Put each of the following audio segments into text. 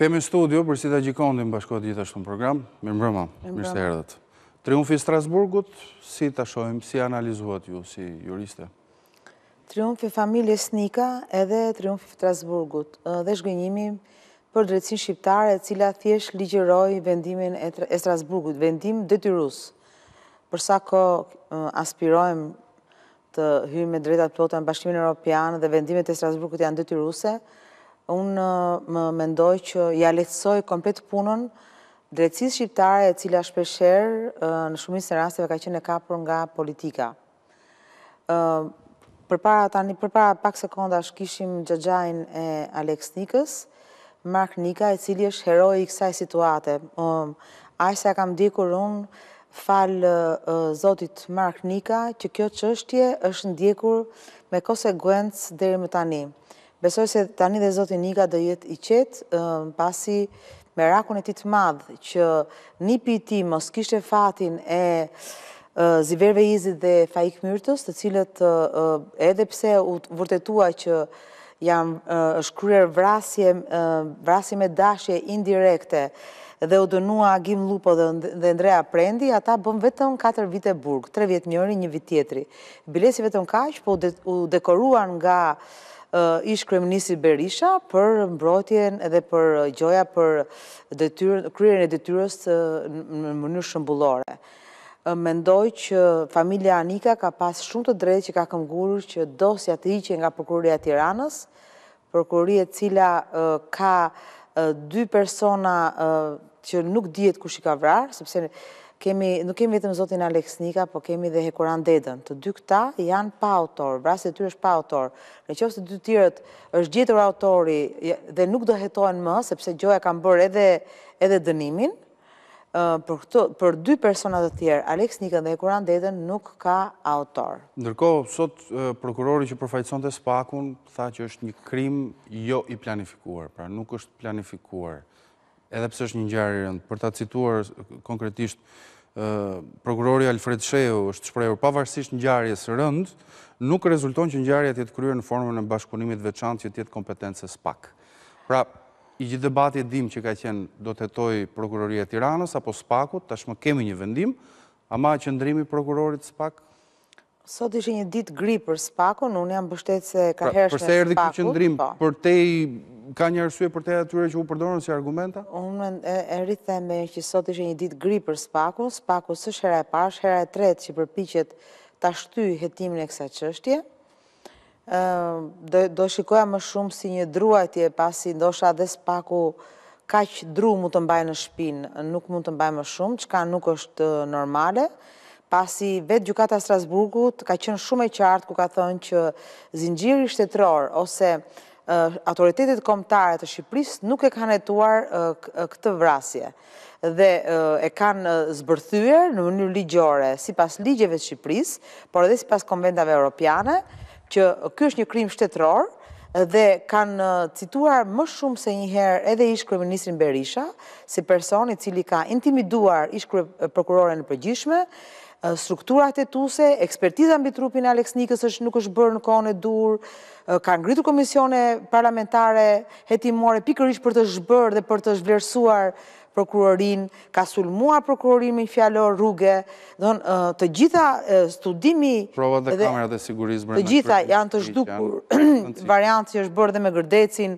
Këthemi në studio, përsi të gjikondim bashkohet gjithashtu në program. Mirë mbrëma, mirë së erdhët. Triumfi Strasburgut, si të shojmë, si analizuat ju, si juriste? Triumfi familje Snika edhe Triumfi Strasburgut dhe shgënjimi për drecin shqiptare cila thjesh ligjeroj vendimin e Strasburgut, vendim dëtyrus. Përsa ko aspirojmë të hymë me drejta plotën bashkimin e Europianë dhe vendimet e Strasburgut janë dëtyruse, unë më mendoj që ja letësoj komplet punën drecis shqiptare e cila shpesher në shumis në rasteve ka qenë e kapur nga politika. Për para pak sekonda është kishim gjëgjajn e Alex Nikës, Mark Nika e cili është heroj i kësaj situate. Ajse e kam dikur unë falë zotit Mark Nika që kjo qështje është ndjekur me kosekuencë dheri më tani. Besoj se tani dhe Zotin Nika dhe jetë i qetë, pasi me rakun e titë madhë që një piti mos kishtë e fatin e ziverve izit dhe faik Myrtës, të cilët edhe pse u vërtetua që jam shkryer vrasje me dashje indirekte dhe u dënua Agim Lupo dhe Andrea Prendi, ata bëm vetëm 4 vite burg, 3 vjetë njëri, një vit tjetëri. Bilesi vetëm kash, po u dekoruan nga Eh, ish kreminisi Berisha për mbrotjen edhe për eh, gjoja për kryrën e detyres eh, në mënyrë shëmbullore. Mendoj që familia Anika ka pas shumë të drejtë që ka këmgurë që dosja të iqe nga përkurria tiranës, përkurrije cila ka dy persona që nuk djetë kush i ka vrarë, sepse në nuk kemi vetëm zotin Alex Nika, po kemi dhe Hekuran Dedën. Të dy këta janë pa autor, brasë e tyre është pa autor. Në qëfës të dy tjërët është gjithër autori dhe nuk do hetojnë më, sepse Gjoja kam bërë edhe dënimin, për dy personat të tjerë, Alex Nika dhe Hekuran Dedën nuk ka autor. Ndërko, sot prokurori që përfajtëson të spakun, tha që është një krim jo i planifikuar, pra nuk është planifikuar edhe pse është një ngjarje e rëndë. Për ta cituar konkretisht ë prokurori Alfred Shehu është shprehur pavarësisht ngjarjes së rëndë, nuk rezulton që ngjarja të jetë kryer në formën e bashkëpunimit të veçantë që të kompetence kompetencës SPAK. Pra, i gjithë debati e dim që ka qenë do të hetoj prokuroria e Tiranës apo spakut, u tashmë kemi një vendim, ama qëndrimi i prokurorit SPAK Sot ishë një ditë gri për spakon, unë jam bështet se ka pra, hershme në spakut. Përse erdi këtë qëndrim, po. për te i ka një arsue për te atyre që u përdonën si argumenta? Unë e me që sot ishë një ditë gri për spakon, spakon së shëra e pash, shëra e tretë që përpichet të ashtu i jetimin e kësa qështje. Do shikoja më shumë si një druajtje pasi ndosha dhe spaku ka që dru mund të mbaj në shpinë, nuk mund të mbaj më shumë, që ka nuk Nuk është normale pasi vetë Gjukata Strasburgut ka qenë shumë e qartë ku ka thënë që zingjiri shtetëror ose autoritetit komtare të Shqipëris nuk e kanë etuar këtë vrasje dhe e kanë zbërthyër në mënyrë ligjore si pas ligjeve Shqipëris, por edhe si pas konventave europiane, që kjo është një krim shtetëror dhe kanë cituar më shumë se njëherë edhe ishkre ministrin Berisha, si personi cili ka intimiduar ishkre prokurore në përgjishme, Eh, strukturat e tuse, ekspertiza mbi trupin Aleksnikës është nuk është bërë në kohën e dur, eh, ka ngritur komisione parlamentare hetimore pikërish për të shbërë dhe për të shvlerësuar prokurorin, ka sulmuar prokurorin me një fjallor rrugë, eh, të gjitha studimi... Provat dhe kamerat e sigurisë në Të gjitha janë të zhdukur variantë që është bërë dhe me gërdecin,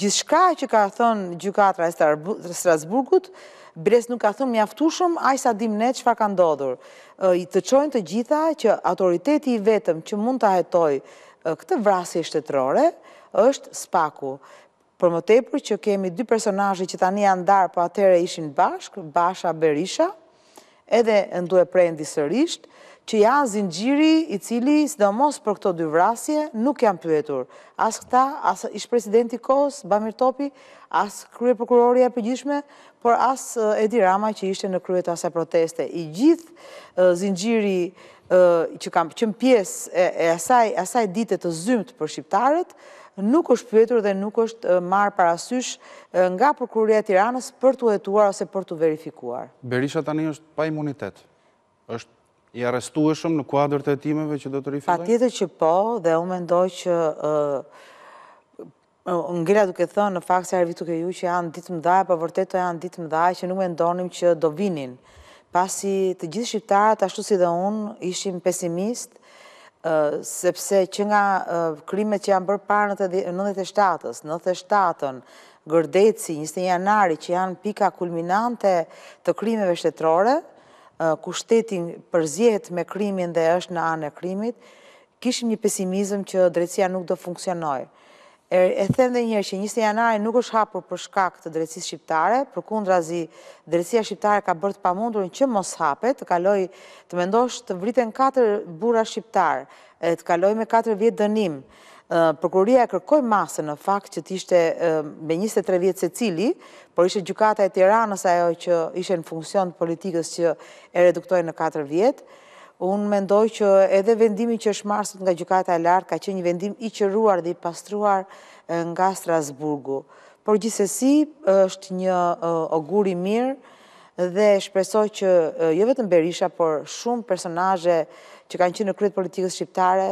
gjithë shka që ka thënë gjukatra e Strasburgut, Bres nuk ka thëmë mjaftushëm, ajsa dim ne që fa ka ndodhur. I Të qojnë të gjitha që autoriteti i vetëm që mund të ahetoj këtë vrasje shtetërore, është spaku. Për më tepër që kemi dy personajë që tani janë darë, po atere ishin bashkë, Basha Berisha, edhe ndu e prendi sërishtë, që janë zingjiri i cili, sidomos për këto dy vrasje, nuk janë pyetur. As këta, as ish presidenti Kos, Bamir Topi, as krye prokuroria përgjishme, por as eh, Edi Rama që ishte në krye të asa proteste. I gjithë eh, zingjiri eh, që kam qëm pjesë e asaj, asaj dite të zymët për shqiptarët, nuk është pyetur dhe nuk është marë parasysh nga prokuroria tiranës për të uetuar ose për të verifikuar. Berisha tani është pa imunitet, është i arrestueshëm në kuadrë të etimeve që do të rifilaj? Pa tjetër që po, dhe u mendoj që ngrila duke thënë në fakt se arvitu ke ju që janë ditë mdhaj, pa po vërtet të janë ditë mdhaj që nuk me ndonim që do vinin. Pasi të gjithë shqiptarët, ashtu si dhe unë, ishim pesimist, sepse që nga krimet që janë bërë parë në 97-ës, në 97-ën, gërdeci, 21 janari, që janë pika kulminante të krimeve shtetrore, ku shtetin përzjet me krimin dhe është në anë e krimit, kishim një pesimizm që drecia nuk do funksionojë e them dhe njërë që 20 janari nuk është hapur për shkak të drecis shqiptare, për kundra zi drecia shqiptare ka bërt pa mundurin që mos hape, të kaloj të mendosh të vriten 4 bura shqiptar, të kaloj me 4 vjetë dënim. Përkuria e kërkoj masë në fakt që t'ishte me 23 vjetë se cili, por ishe gjukata e tiranës ajo që ishe në funksion të politikës që e reduktojnë në 4 vjetë, Unë mendoj që edhe vendimi që është marsët nga gjukata e lartë ka që një vendim i qëruar dhe i pastruar nga Strasburgu. Por gjithësësi është një oguri mirë dhe shpresoj që jo vetë në Berisha, por shumë personaje që kanë që në kryet politikës shqiptare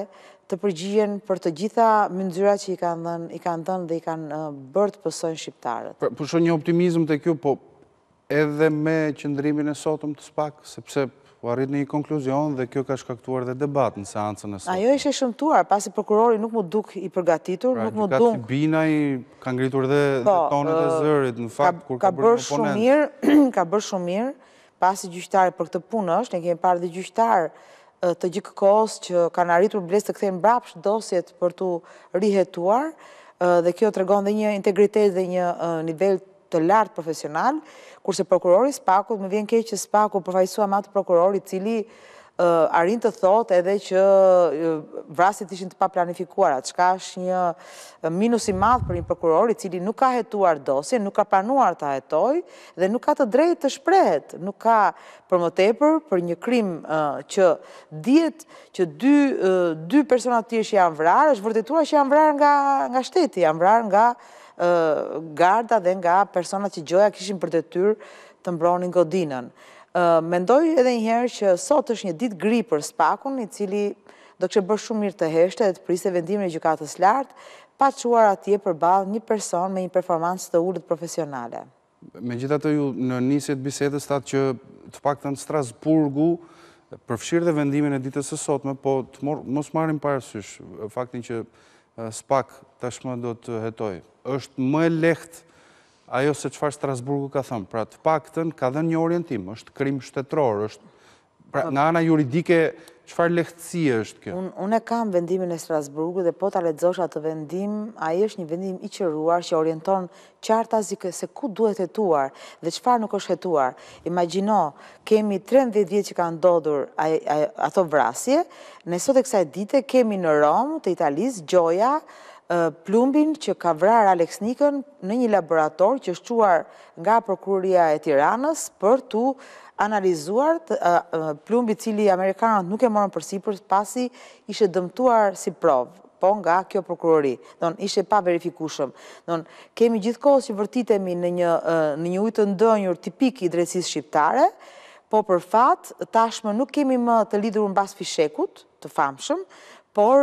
të përgjien për të gjitha mëndzyra që i kanë dënë dhe i kanë bërtë pësojnë shqiptarët. Përshon një optimizm të kjo, po edhe me qëndrimin e sotëm të spak, sepse ku arrit një konkluzion dhe kjo ka shkaktuar dhe debat në seancën e sotë. Ajo ishe shëmtuar, pasi prokurori nuk më duk i përgatitur, pra, nuk më duk... Pra, të bina i ka ngritur dhe po, tonet e zërit, në fakt, kur ka bërë në oponent. Ka bërë shumë mirë, pasi gjyqtari për këtë punë është, ne kemi parë dhe gjyqtarë të gjikë kosë që kanë arritur për blesë të kthejnë brapsh dosjet për të rihetuar, dhe kjo të regon dhe një integritet dhe një nivel të lartë profesional, kurse prokurori Spakut, më vjen që Spaku përfajsua matë prokurori cili arin të thot edhe që vrasit ishin të pa planifikuarat, qka është një minus i madhë për një prokurori cili nuk ka hetuar dosje, nuk ka panuar të hetoj dhe nuk ka të drejt të shprehet, nuk ka për më tepër për një krim që djet që dy personat tjesh janë vrarë, është vërdetua që janë vrarë nga shteti, janë vrarë nga garda dhe nga persona që gjoja kishin për të tyrë të mbronin godinën. Mendoj edhe njëherë që sot është një ditë gri për spakun, i cili do kështë bërë shumë mirë të heshte dhe të prise vendimin e gjukatës lartë, pa quar atje për balë një person me një performansë të urët profesionale. Me gjitha të ju në njësit bisetës ta që të pak të në Strasburgu, përfshirë dhe vendimin e ditës e sotme, po të mos marim parësysh faktin që spak tashmë do të hetojë është më lehtë ajo se çfarë Strasburgu ka thënë. Pra, të paktën ka dhënë një orientim, është krim shtetror, është pra nga ana juridike çfarë lehtësi është kjo? Unë unë kam vendimin e Strasburgut dhe po ta lexosh atë vendim, ai është një vendim i qëruar që orienton qarta zikë se ku duhet hetuar dhe çfarë nuk është hetuar. Imagjino, kemi 13 vjet që kanë ndodhur ato vrasje. Ne sot e kësaj dite kemi në Rom, të Italisë, Gjoja plumbin që ka vrar Alex Nikën në një laborator që është quar nga Prokuroria e Tiranës për tu analizuar plumbi cili Amerikanët nuk e morën përsi për pasi ishe dëmtuar si provë po nga kjo prokurori, ishe pa verifikushëm. Kemi gjithkohës që vërtitemi në një ujtë ndënjur tipik i drecis shqiptare, po për fat, tashme nuk kemi më të lidur në bas fishekut, të famshëm, por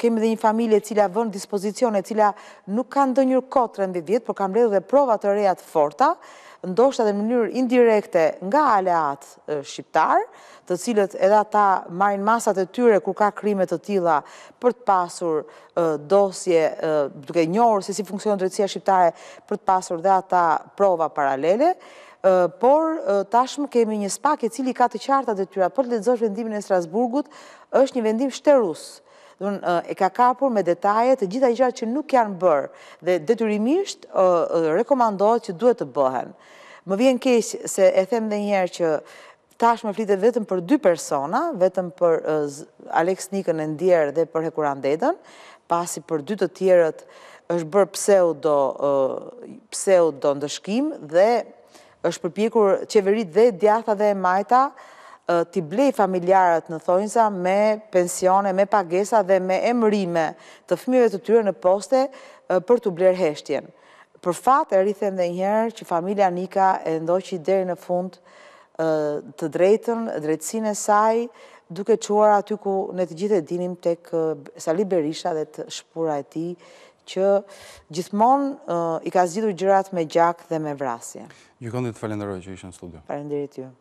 kemi dhe një familje cila vënë dispozicione, cila nuk kanë dë njërë kotë 30 vjetë, por kam redhë dhe provat të rejat forta, ndoshta dhe mënyrë indirekte nga aleat shqiptarë, të cilët edhe ta marin masat e tyre kur ka krimet të tila për të pasur dosje, duke njërë se si të drejtësia shqiptare për të pasur dhe ata prova paralele, por tashmë kemi një spak e cili ka të qarta dhe tyra për të ledzosh vendimin e Strasburgut, është një vendim shterus, e ka kapur me detajet të gjitha i gjatë që nuk janë bërë, dhe detyrimisht rekomandohet që duhet të bëhen. Më vjen kesh se e them dhe njerë që tashmë flitet vetëm për dy persona, vetëm për Alex Nikën e ndjerë dhe për Hekur Andedën, pasi për dy të tjerët është bërë pseudo ndëshkim dhe është përpjekur qeverit dhe djatha dhe majta t'i blej familjarët në thojnësa me pensione, me pagesa dhe me emrime të fmive të tyre në poste për t'u blerë heshtjen. Për fatë e rrithen dhe njerë që familja Nika e ndoqi deri në fund të drejtën, drejtsin e saj, duke quar aty ku në të gjithë e dinim të kësali Berisha dhe të shpura e ti, që gjithmonë uh, i ka zgjidhur gjërat me gjak dhe me vrasje. Ju këndit falenderoj që ishën studio. Falenderit ju.